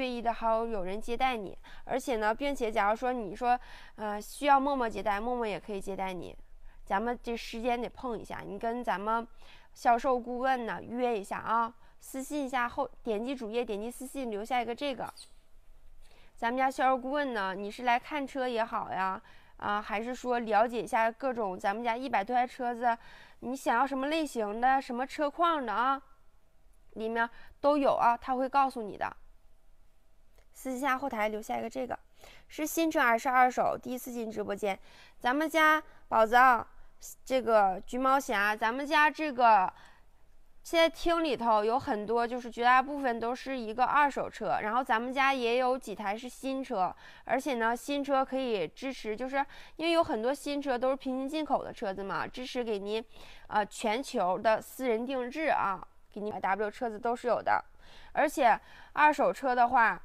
对应的还有有人接待你，而且呢，并且假如说你说，呃，需要默默接待，默默也可以接待你。咱们这时间得碰一下，你跟咱们销售顾问呢约一下啊，私信一下后点击主页，点击私信留下一个这个。咱们家销售顾问呢，你是来看车也好呀，啊，还是说了解一下各种咱们家一百多台车子，你想要什么类型的，什么车况的啊？里面都有啊，他会告诉你的。私底下后台留下一个，这个是新车还是二手？第一次进直播间，咱们家宝子啊，这个橘猫侠，咱们家这个现在厅里头有很多，就是绝大部分都是一个二手车，然后咱们家也有几台是新车，而且呢新车可以支持，就是因为有很多新车都是平行进口的车子嘛，支持给您啊全球的私人定制啊，给您买 W 车子都是有的，而且二手车的话。